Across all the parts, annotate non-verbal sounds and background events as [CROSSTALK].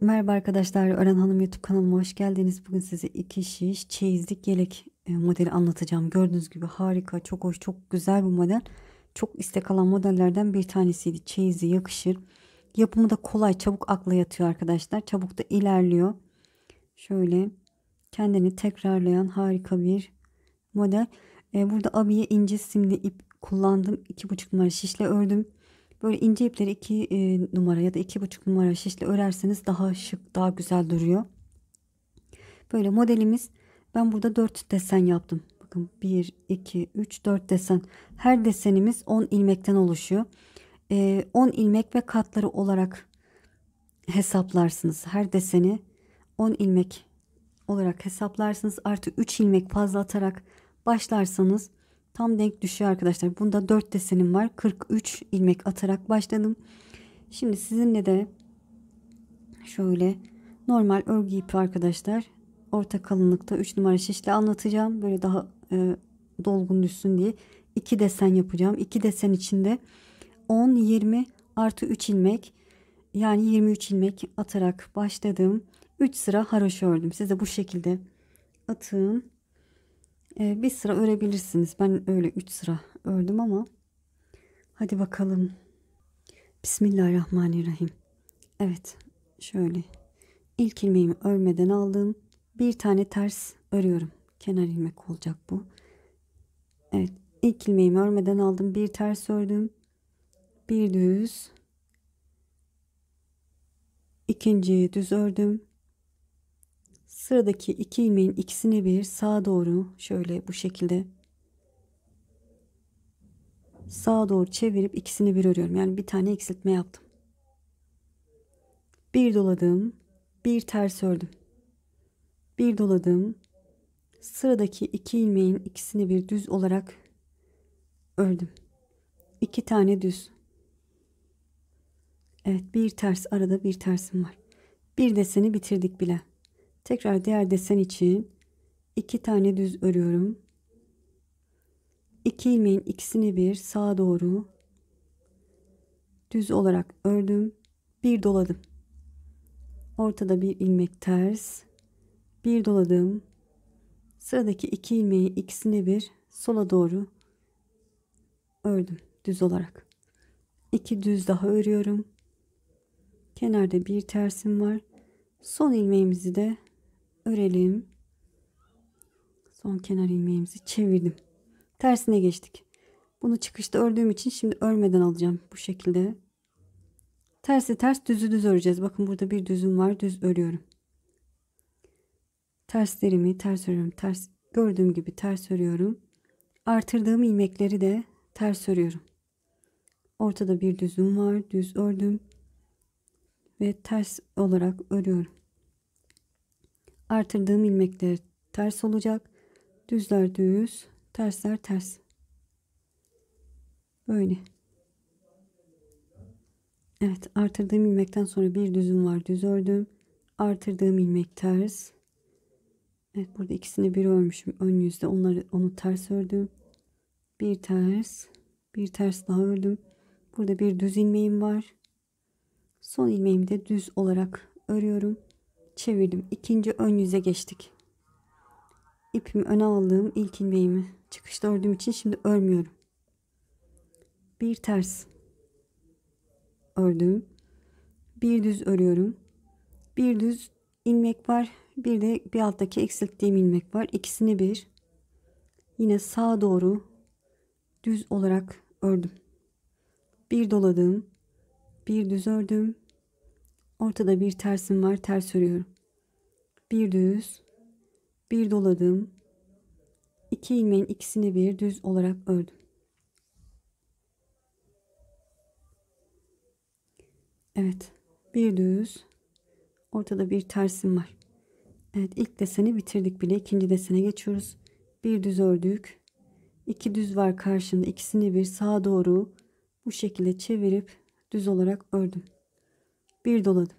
Merhaba arkadaşlar, Ören Hanım YouTube kanalıma hoş geldiniz. Bugün size iki şiş çeyizlik yelek e, modeli anlatacağım. Gördüğünüz gibi harika, çok hoş, çok güzel bu model. Çok istek alan modellerden bir tanesiydi. Çeyizi yakışır. Yapımı da kolay, çabuk akla yatıyor arkadaşlar. Çabuk da ilerliyor. Şöyle kendini tekrarlayan harika bir model. E, burada abiye ince simli ip kullandım. 2,5 numara şişle ördüm. Böyle ince ipleri iki e, numara ya da iki buçuk numara şişle örerseniz daha şık, daha güzel duruyor. Böyle modelimiz ben burada dört desen yaptım. Bakın bir, iki, üç, dört desen. Her desenimiz on ilmekten oluşuyor. E, 10 ilmek ve katları olarak hesaplarsınız. Her deseni on ilmek olarak hesaplarsınız. Artı üç ilmek fazla atarak başlarsanız Tam denk düşüyor arkadaşlar. Bunda 4 desenim var. 43 ilmek atarak başladım. Şimdi sizinle de şöyle normal örgü ipi arkadaşlar. Orta kalınlıkta 3 numara şişle anlatacağım. Böyle daha e, dolgun düşsün diye. 2 desen yapacağım. 2 desen içinde 10, 20 artı 3 ilmek yani 23 ilmek atarak başladım. 3 sıra haroşa ördüm. Size bu şekilde atın e, bir sıra örebilirsiniz. Ben öyle 3 sıra ördüm ama hadi bakalım. Bismillahirrahmanirrahim. Evet şöyle ilk ilmeğimi örmeden aldım. Bir tane ters örüyorum. Kenar ilmek olacak bu. Evet ilk ilmeğimi örmeden aldım. Bir ters ördüm. Bir düz. ikinci düz ördüm. Sıradaki iki ilmeğin ikisini bir sağa doğru şöyle bu şekilde sağa doğru çevirip ikisini bir örüyorum. Yani bir tane eksiltme yaptım. Bir doladım, bir ters ördüm. Bir doladım. Sıradaki iki ilmeğin ikisini bir düz olarak ördüm. İki tane düz. Evet, bir ters arada bir tersim var. Bir deseni bitirdik bile. Tekrar diğer desen için iki tane düz örüyorum. İki ilmeğin ikisini bir sağa doğru düz olarak ördüm. Bir doladım. Ortada bir ilmek ters. Bir doladım. Sıradaki iki ilmeği ikisini bir sola doğru ördüm düz olarak. İki düz daha örüyorum. Kenarda bir tersim var. Son ilmeğimizi de örelim. Son kenar ilmeğimizi çevirdim. Tersine geçtik. Bunu çıkışta ördüğüm için şimdi örmeden alacağım bu şekilde. Tersi ters düzü düz öreceğiz. Bakın burada bir düzüm var. Düz örüyorum. Terslerimi ters örüyorum. Ters gördüğüm gibi ters örüyorum. Artırdığım ilmekleri de ters örüyorum. Ortada bir düzüm var. Düz ördüm ve ters olarak örüyorum. Artırdığım ilmekler ters olacak. Düzler düz, tersler ters. Böyle. Evet, artırdığım ilmekten sonra bir düzüm var. Düz ördüm. Artırdığım ilmek ters. Evet, burada ikisini bir örmüşüm ön yüzde. Onları onu ters ördüm. Bir ters, bir ters daha ördüm. Burada bir düz ilmeğim var. Son ilmeğimi de düz olarak örüyorum. Çevirdim. İkinci ön yüze geçtik. İpimi öne aldığım ilk ilmeğimi çıkışta ördüğüm için şimdi örmüyorum. Bir ters ördüm. Bir düz örüyorum. Bir düz ilmek var. Bir de bir alttaki eksilttiğim ilmek var. İkisini bir yine sağa doğru düz olarak ördüm. Bir doladım. Bir düz ördüm. Ortada bir tersim var, ters örüyorum. Bir düz, bir doladım. İki ilmeğin ikisini bir düz olarak ördüm. Evet, bir düz, ortada bir tersim var. Evet, ilk deseni bitirdik bile. ikinci desene geçiyoruz. Bir düz ördük. İki düz var karşında. İkisini bir sağa doğru bu şekilde çevirip düz olarak ördüm. Bir doladım.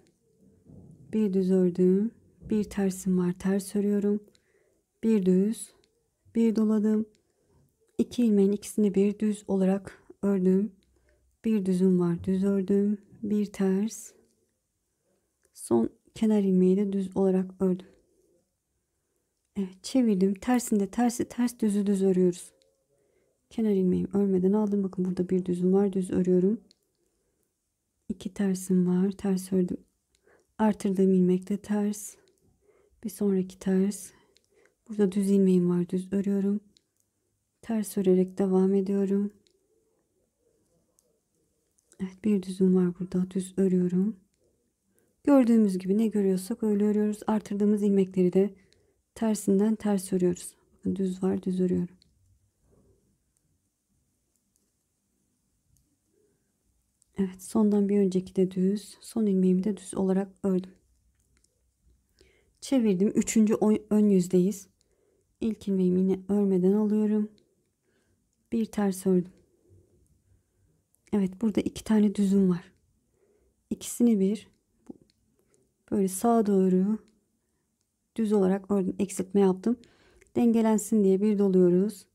Bir düz ördüm. Bir tersim var. Ters örüyorum. Bir düz. Bir doladım. İki ilmeğin ikisini bir düz olarak ördüm. Bir düzüm var. Düz ördüm. Bir ters. Son kenar ilmeği de düz olarak ördüm. Evet çevirdim. Tersinde tersi ters düzü düz örüyoruz. Kenar ilmeğimi örmeden aldım. Bakın burada bir düzüm var. Düz örüyorum iki tersim var. Ters ördüm. Artırdığım ilmekte ters. Bir sonraki ters. Burada düz ilmeğim var. Düz örüyorum. Ters örerek devam ediyorum. Evet bir düzüm var burada. Düz örüyorum. Gördüğümüz gibi ne görüyorsak öyle örüyoruz. Artırdığımız ilmekleri de tersinden ters örüyoruz. düz var düz örüyorum. Evet sondan bir önceki de düz. Son ilmeğimi de düz olarak ördüm. Çevirdim. Üçüncü ön yüzdeyiz. İlk ilmeğimi yine örmeden alıyorum. Bir ters ördüm. Evet burada iki tane düzüm var. İkisini bir böyle sağa doğru düz olarak ördüm. Eksiltme yaptım. Dengelensin diye bir doluyoruz.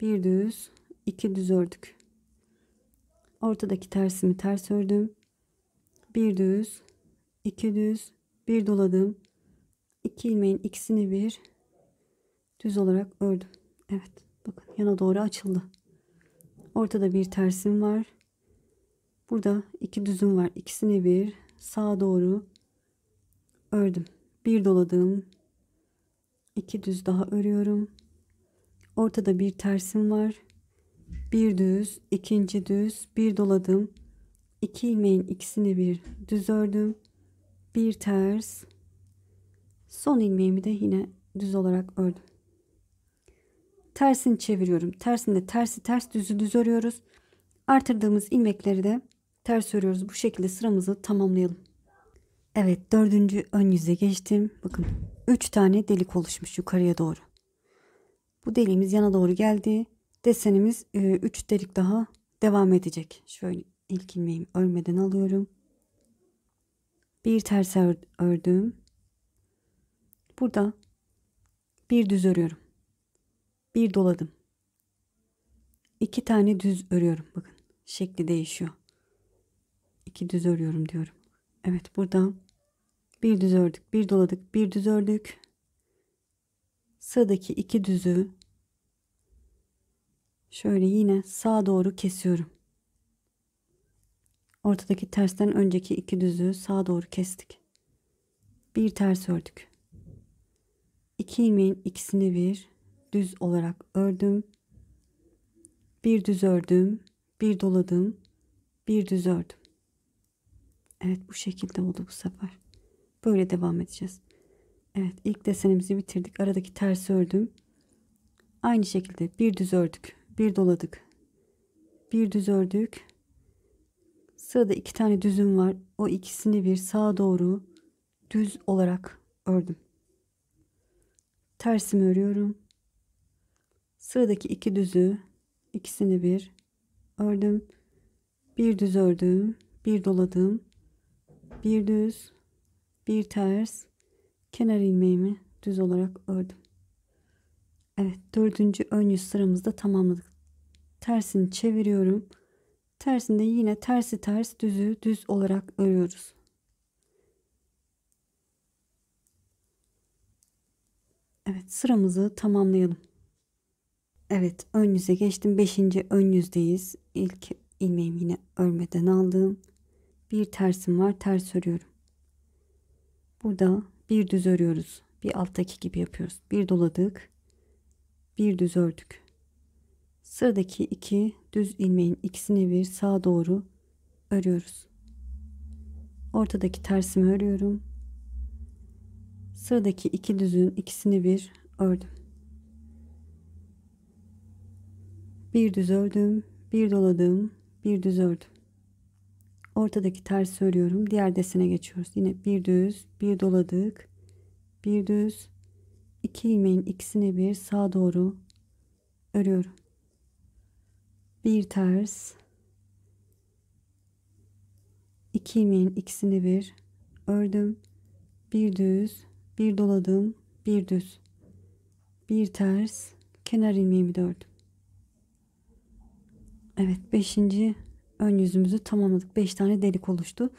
Bir düz, iki düz ördük. Ortadaki tersimi ters ördüm. Bir düz, iki düz, bir doladım. İki ilmeğin ikisini bir düz olarak ördüm. Evet, bakın yana doğru açıldı. Ortada bir tersim var. Burada iki düzüm var. İkisini bir sağa doğru ördüm. Bir doladım. iki düz daha örüyorum. Ortada bir tersim var bir düz ikinci düz bir doladım 2 iki ilmeğin ikisini bir düz ördüm bir ters son ilmeğimi de yine düz olarak ördüm tersini çeviriyorum tersinde tersi ters düzü düz örüyoruz artırdığımız ilmekleri de ters örüyoruz bu şekilde sıramızı tamamlayalım Evet dördüncü ön yüze geçtim bakın 3 tane delik oluşmuş yukarıya doğru bu deliğimiz yana doğru geldi desenimiz 3 e, delik daha devam edecek. Şöyle ilk ilmeğimi örmeden alıyorum. Bir ters ördüm. Burada bir düz örüyorum. Bir doladım. İki tane düz örüyorum. Bakın şekli değişiyor. İki düz örüyorum diyorum. Evet burada bir düz ördük, bir doladık, bir düz ördük. Sıradaki iki düzü Şöyle yine sağa doğru kesiyorum. Ortadaki tersten önceki iki düzü sağa doğru kestik. Bir ters ördük. İki ilmeğin ikisini bir düz olarak ördüm. Bir düz ördüm, bir doladım, bir düz ördüm. Evet bu şekilde oldu bu sefer. Böyle devam edeceğiz. Evet ilk desenimizi bitirdik. Aradaki ters ördüm. Aynı şekilde bir düz ördük bir doladık. Bir düz ördük. Sırada iki tane düzüm var. O ikisini bir sağa doğru düz olarak ördüm. Tersimi örüyorum. Sıradaki iki düzü ikisini bir ördüm. Bir düz ördüm, bir doladım. Bir düz, bir ters. Kenar ilmeğimi düz olarak ördüm. Evet, dördüncü ön yüz sıramızda tamamladık tersini çeviriyorum. Tersinde yine tersi ters düzü düz olarak örüyoruz. Evet sıramızı tamamlayalım. Evet ön yüze geçtim. Beşinci ön yüzdeyiz. İlk ilmeğimi yine örmeden aldım. bir tersim var. Ters örüyorum. Burada bir düz örüyoruz. Bir alttaki gibi yapıyoruz. Bir doladık. Bir düz ördük. Sıradaki iki düz ilmeğin ikisini bir sağa doğru örüyoruz. Ortadaki tersimi örüyorum. Sıradaki iki düzün ikisini bir ördüm. Bir düz ördüm, bir doladım, bir düz ördüm. Ortadaki tersi örüyorum. Diğer desene geçiyoruz. Yine bir düz, bir doladık, bir düz, iki ilmeğin ikisini bir sağa doğru örüyorum bir ters, iki ilmeğin ikisini bir ördüm, bir düz, bir doladım, bir düz, bir ters, kenar ilmeğimi dördüm. Evet, beşinci ön yüzümüzü tamamladık. Beş tane delik oluştu.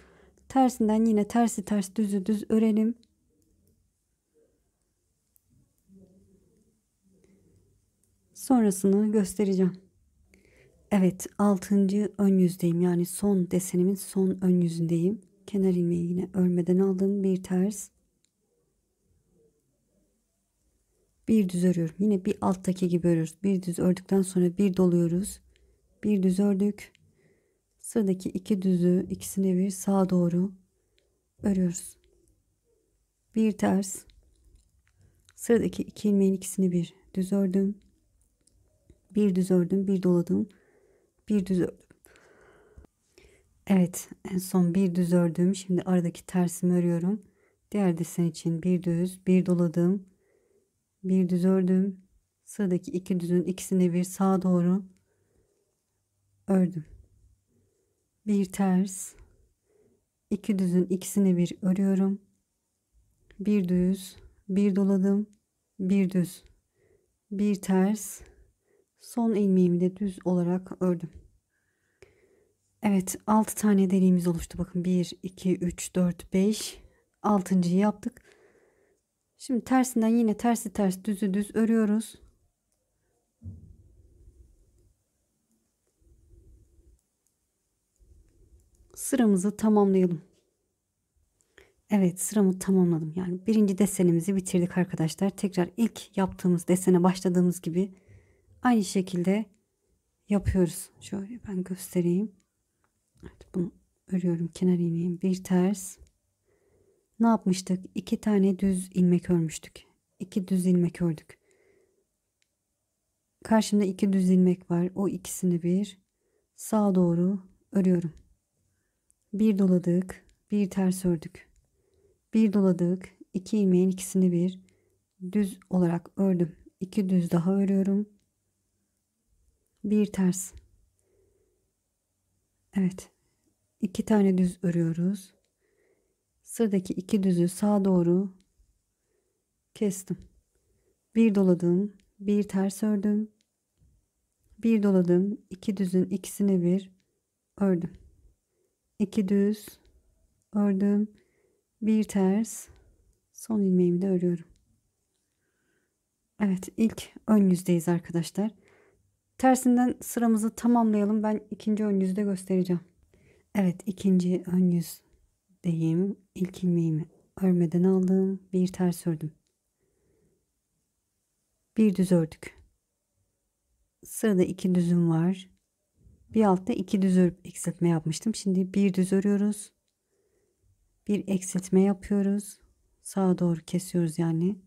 Tersinden yine tersi ters düzü düz örelim. Sonrasını göstereceğim. Evet 6. ön yüzdeyim yani son desenimin son ön yüzündeyim. Kenar ilmeği yine örmeden aldım bir ters. Bir düz örüyorum. Yine bir alttaki gibi örüyoruz. Bir düz ördükten sonra bir doluyoruz. Bir düz ördük. Sıradaki iki düzü ikisini bir sağa doğru örüyoruz. Bir ters. Sıradaki iki ilmeğin ikisini bir düz ördüm. Bir düz ördüm, bir doladım bir düz ördüm. Evet en son bir düz ördüm. Şimdi aradaki tersimi örüyorum. Diğer desen için bir düz, bir doladım, bir düz ördüm. Sıradaki iki düzün ikisini bir sağa doğru ördüm. Bir ters, iki düzün ikisini bir örüyorum. Bir düz, bir doladım, bir düz, bir ters. Son ilmeğimi de düz olarak ördüm. Evet 6 tane deliğimiz oluştu. Bakın 1, 2, 3, 4, 5. 6.yı yaptık. Şimdi tersinden yine tersi ters düzü düz örüyoruz. Sıramızı tamamlayalım. Evet sıramı tamamladım. Yani birinci desenimizi bitirdik arkadaşlar. Tekrar ilk yaptığımız desene başladığımız gibi aynı şekilde yapıyoruz. Şöyle ben göstereyim. Evet, bunu örüyorum kenar ilmeğin bir ters. Ne yapmıştık? İki tane düz ilmek örmüştük. İki düz ilmek ördük. Karşımda iki düz ilmek var. O ikisini bir sağa doğru örüyorum. Bir doladık, bir ters ördük. Bir doladık, iki ilmeğin ikisini bir düz olarak ördüm. İki düz daha örüyorum. Bir ters. Evet. iki tane düz örüyoruz. Sıradaki iki düzü sağa doğru kestim. Bir doladım, bir ters ördüm. Bir doladım, iki düzün ikisini bir ördüm. İki düz ördüm. Bir ters son ilmeğimi de örüyorum. Evet ilk ön yüzdeyiz arkadaşlar. Tersinden sıramızı tamamlayalım. Ben ikinci ön yüzde göstereceğim. Evet ikinci ön yüz deyim. İlk ilmeğimi örmeden aldım. Bir ters ördüm. Bir düz ördük. Sırada iki düzüm var. Bir altta iki düz örüp eksiltme yapmıştım. Şimdi bir düz örüyoruz. Bir eksiltme yapıyoruz. Sağa doğru kesiyoruz yani.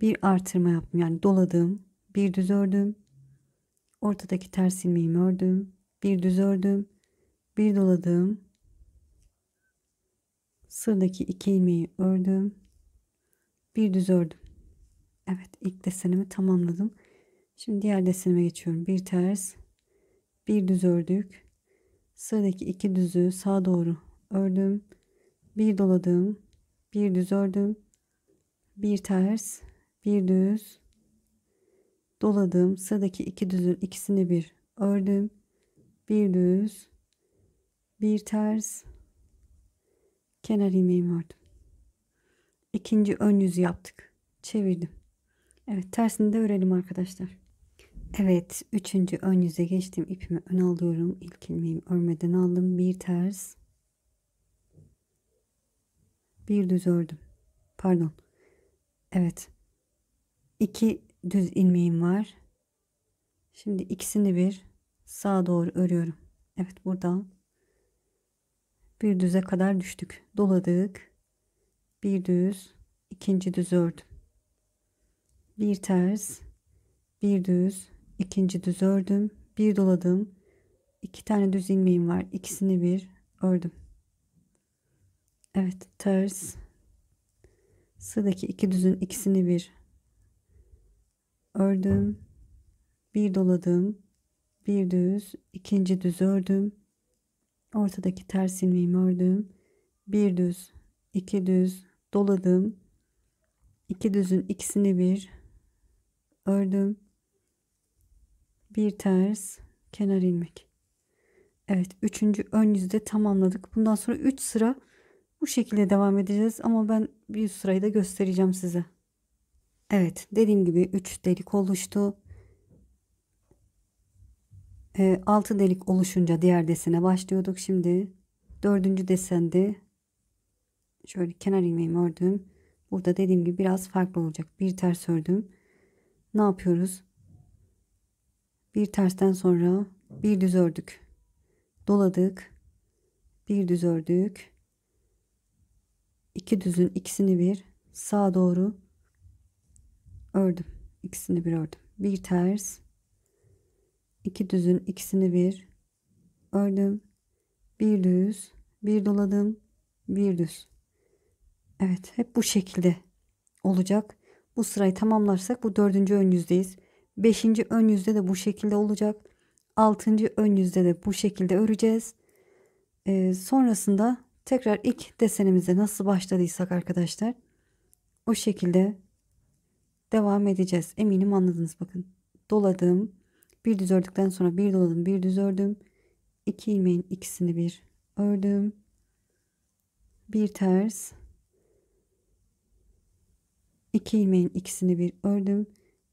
Bir artırma yaptım yani doladığım bir düz ördüm. Ortadaki ters ilmeğimi ördüm. Bir düz ördüm. Bir doladım. Sıradaki iki ilmeği ördüm. Bir düz ördüm. Evet ilk desenimi tamamladım. Şimdi diğer desenime geçiyorum. Bir ters. Bir düz ördük. Sıradaki iki düzü sağa doğru ördüm. Bir doladım. Bir düz ördüm. Bir ters. Bir düz doladığım sıradaki iki düzün ikisini bir ördüm. Bir düz, bir ters, kenar ilmeğimi ördüm. İkinci ön yüzü yaptık. Çevirdim. Evet tersini de örelim arkadaşlar. Evet üçüncü ön yüze geçtim. İpimi ön alıyorum. İlk ilmeğimi örmeden aldım. Bir ters. Bir düz ördüm. Pardon. Evet. İki düz ilmeğim var. Şimdi ikisini bir sağa doğru örüyorum. Evet burada bir düze kadar düştük. Doladık. Bir düz, ikinci düz ördüm. Bir ters, bir düz, ikinci düz ördüm. Bir doladım. İki tane düz ilmeğim var. İkisini bir ördüm. Evet ters. Sıradaki iki düzün ikisini bir ördüm, bir doladım, bir düz, ikinci düz ördüm, ortadaki ters ilmeğimi ördüm, bir düz, iki düz doladım, iki düzün ikisini bir ördüm, bir ters kenar ilmek. Evet üçüncü ön yüzü de tamamladık. Bundan sonra üç sıra bu şekilde devam edeceğiz ama ben bir sırayı da göstereceğim size. Evet dediğim gibi 3 delik oluştu. 6 ee, delik oluşunca diğer desene başlıyorduk. Şimdi dördüncü desende şöyle kenar ilmeğimi ördüm. Burada dediğim gibi biraz farklı olacak. Bir ters ördüm. Ne yapıyoruz? Bir tersten sonra bir düz ördük. Doladık. Bir düz ördük. İki düzün ikisini bir sağa doğru ördüm. İkisini bir ördüm. Bir ters, iki düzün ikisini bir ördüm. Bir düz, bir doladım, bir düz. Evet, hep bu şekilde olacak. Bu sırayı tamamlarsak bu dördüncü ön yüzdeyiz. Beşinci ön yüzde de bu şekilde olacak. Altıncı ön yüzde de bu şekilde öreceğiz. Ee, sonrasında tekrar ilk desenimize nasıl başladıysak arkadaşlar o şekilde devam edeceğiz. Eminim anladınız bakın. Doladım. Bir düz ördükten sonra bir doladım, bir düz ördüm. İki ilmeğin ikisini bir ördüm. Bir ters. İki ilmeğin ikisini bir ördüm.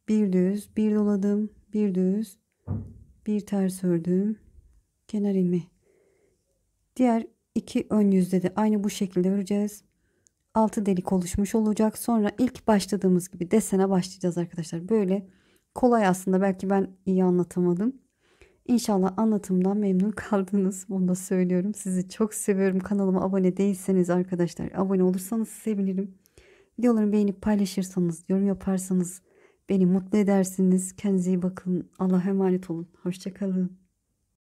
Bir düz, bir doladım, bir düz, bir ters ördüm. Kenar ilmeği. Diğer iki ön yüzde de aynı bu şekilde öreceğiz. 6 delik oluşmuş olacak. Sonra ilk başladığımız gibi desene başlayacağız arkadaşlar. Böyle kolay aslında. Belki ben iyi anlatamadım. İnşallah anlatımdan memnun [LAUGHS] kaldınız. Bunu da söylüyorum. Sizi çok seviyorum. Kanalıma abone değilseniz arkadaşlar abone olursanız sevinirim. Videolarımı beğenip paylaşırsanız, yorum yaparsanız beni mutlu edersiniz. Kendinize iyi bakın. Allah'a emanet olun. Hoşçakalın.